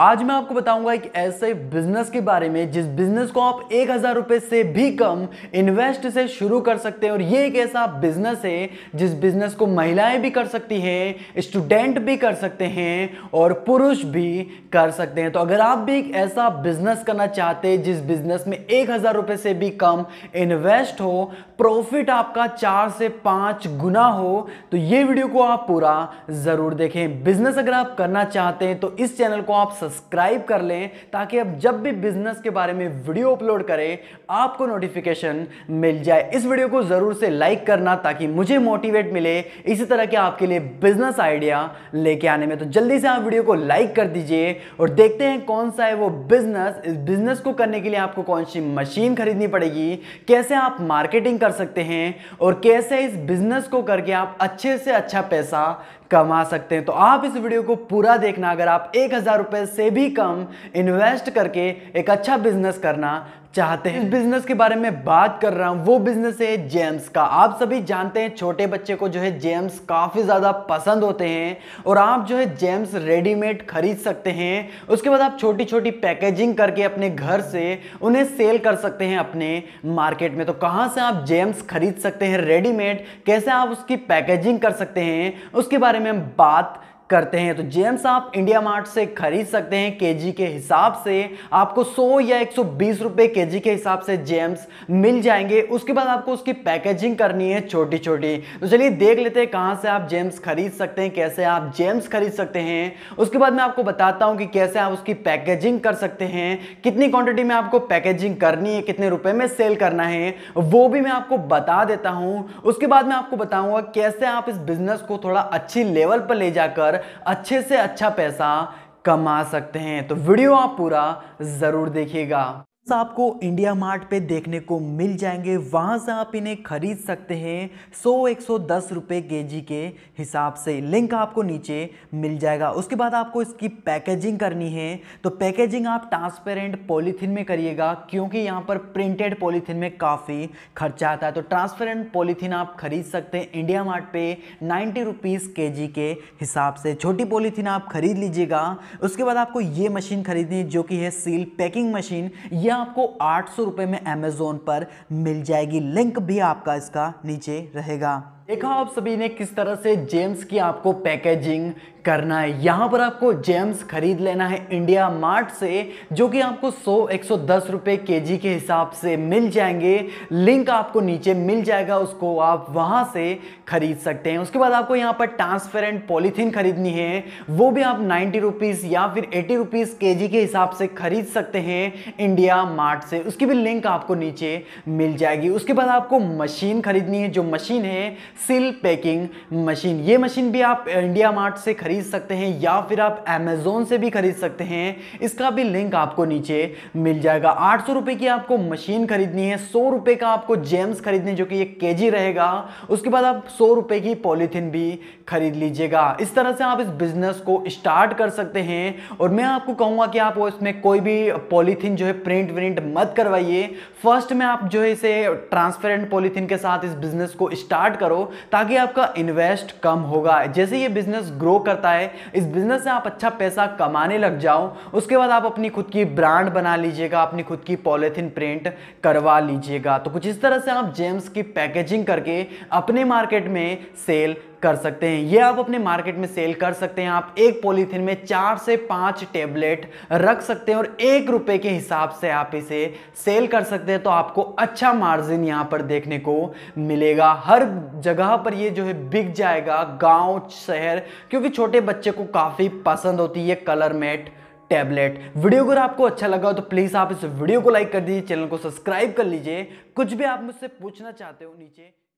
आज मैं आपको बताऊंगा एक ऐसे बिजनेस के बारे में जिस बिजनेस को आप एक हजार रुपए से भी कम इन्वेस्ट से शुरू कर सकते हैं और ये एक ऐसा बिजनेस है जिस बिजनेस को महिलाएं भी कर सकती हैं स्टूडेंट भी कर सकते हैं और पुरुष भी कर सकते हैं तो अगर आप भी एक ऐसा बिजनेस करना चाहते हैं जिस बिजनेस में एक हजार रुपए से भी कम इन्वेस्ट हो प्रॉफिट आपका चार से पांच गुना हो तो ये वीडियो को आप पूरा जरूर देखें बिजनेस अगर आप करना चाहते हैं तो इस चैनल को आप सब्सक्राइब कर लें ताकि आप जब भी बिजनेस के बारे में वीडियो अपलोड करें आपको नोटिफिकेशन मिल जाए इस वीडियो को ज़रूर से लाइक करना ताकि मुझे मोटिवेट मिले इसी तरह के आपके लिए बिजनेस आइडिया लेके आने में तो जल्दी से आप वीडियो को लाइक कर दीजिए और देखते हैं कौन सा है वो बिजनेस इस बिजनेस को करने के लिए आपको कौन सी मशीन खरीदनी पड़ेगी कैसे आप मार्केटिंग कर सकते हैं और कैसे इस बिजनेस को करके आप अच्छे से अच्छा पैसा कमा सकते हैं तो आप इस वीडियो को पूरा देखना अगर आप एक हज़ार रुपए से भी कम इन्वेस्ट करके एक अच्छा बिजनेस करना चाहते हैं इस बिजनेस हम्म। के बारे में बात कर रहा हूँ वो बिजनेस है जेम्स का आप सभी जानते हैं छोटे बच्चे को जो है जेम्स काफ़ी ज़्यादा पसंद होते हैं और आप जो है जेम्स रेडीमेड खरीद सकते हैं उसके बाद आप छोटी छोटी पैकेजिंग करके अपने घर से उन्हें सेल कर सकते हैं अपने मार्केट में तो कहाँ से आप जेम्स खरीद सकते हैं रेडीमेड कैसे आप उसकी पैकेजिंग कर सकते हैं उसके बारे में हम बात करते हैं तो जेम्स आप इंडिया मार्ट से खरीद सकते हैं केजी के हिसाब से आपको 100 या 120 रुपए केजी के हिसाब से जेम्स मिल जाएंगे उसके बाद आपको उसकी पैकेजिंग करनी है छोटी छोटी तो चलिए देख लेते हैं कहाँ से आप जेम्स खरीद सकते हैं कैसे आप जेम्स खरीद सकते हैं उसके बाद मैं आपको बताता हूँ कि कैसे आप उसकी पैकेजिंग कर सकते हैं कितनी क्वांटिटी में आपको पैकेजिंग करनी है कितने रुपए में सेल करना है वो भी मैं आपको बता देता हूँ उसके बाद मैं आपको बताऊंगा कैसे आप इस बिजनेस को थोड़ा अच्छी लेवल पर ले जाकर अच्छे से अच्छा पैसा कमा सकते हैं तो वीडियो आप पूरा ज़रूर देखिएगा आपको इंडिया मार्ट पे देखने को मिल जाएंगे वहां से आप इन्हें खरीद सकते हैं 100-110 रुपए केजी के हिसाब से लिंक आपको नीचे मिल जाएगा उसके बाद आपको इसकी पैकेजिंग करनी है तो पैकेजिंग आप ट्रांसपेरेंट पॉलीथीन में करिएगा क्योंकि यहां पर प्रिंटेड पॉलीथीन में काफ़ी खर्चा आता है तो ट्रांसपेरेंट पॉलीथीन आप खरीद सकते हैं इंडिया मार्ट पे नाइन्टी रुपीज़ के जी के हिसाब से छोटी पॉलीथीन आप खरीद लीजिएगा उसके बाद आपको यह मशीन खरीदनी है जो कि है सील पैकिंग मशीन ये यह आपको आठ सौ रुपए में अमेजोन पर मिल जाएगी लिंक भी आपका इसका नीचे रहेगा देखा आप सभी ने किस तरह से जेम्स की आपको पैकेजिंग करना है यहाँ पर आपको जेम्स खरीद लेना है इंडिया मार्ट से जो कि आपको 100 110 रुपए केजी के हिसाब से मिल जाएंगे लिंक आपको नीचे मिल जाएगा उसको आप वहाँ से खरीद सकते हैं उसके बाद आपको यहाँ पर ट्रांसपेरेंट पॉलीथीन खरीदनी है वो भी आप नाइन्टी रुपीज़ या फिर एटी रुपीज़ के के हिसाब से खरीद सकते हैं इंडिया मार्ट से उसकी भी लिंक आपको नीचे मिल जाएगी उसके बाद आपको मशीन खरीदनी है जो मशीन है सिल पैकिंग मशीन ये मशीन भी आप इंडिया मार्ट से खरीद खरीद सकते हैं या फिर आप अमेज़ोन से भी खरीद सकते हैं इसका भी लिंक आपको नीचे मिल जाएगा आठ सौ रुपए की आपको मशीन खरीदनी है सौ रुपए का आपको जेम्स खरीदने जो कि एक के रहेगा उसके बाद आप सौ रुपए की पॉलीथिन भी खरीद लीजिएगा इस तरह से आप इस बिजनेस को स्टार्ट कर सकते हैं और मैं आपको कहूंगा कि आप इसमें कोई भी पॉलिथिन जो है प्रिंट विंट मत करवाइए फर्स्ट में आप जो है इसे ट्रांसपेरेंट पॉलिथिन के साथ इस बिजनेस को स्टार्ट करो ताकि आपका इन्वेस्ट कम होगा जैसे ये बिजनेस ग्रो करता करता है इस बिज़नेस से आप अच्छा पैसा कमाने लग जाओ उसके बाद आप अपनी खुद की ब्रांड बना लीजिएगा अपनी खुद की पॉलिथिन प्रिंट करवा लीजिएगा तो कुछ इस तरह से आप जेम्स की पैकेजिंग करके अपने मार्केट में सेल कर सकते हैं ये आप अपने मार्केट में सेल कर सकते हैं आप एक पॉलीथिन में चार से पांच टेबलेट रख सकते हैं और एक रुपए के हिसाब से आप इसे सेल कर सकते हैं तो आपको अच्छा मार्जिन यहाँ पर देखने को मिलेगा हर जगह पर ये जो है बिक जाएगा गांव शहर क्योंकि छोटे बच्चे को काफ़ी पसंद होती है कलर मेट टैबलेट वीडियो अगर आपको अच्छा लगा तो प्लीज़ आप इस वीडियो को लाइक कर दीजिए चैनल को सब्सक्राइब कर लीजिए कुछ भी आप मुझसे पूछना चाहते हो नीचे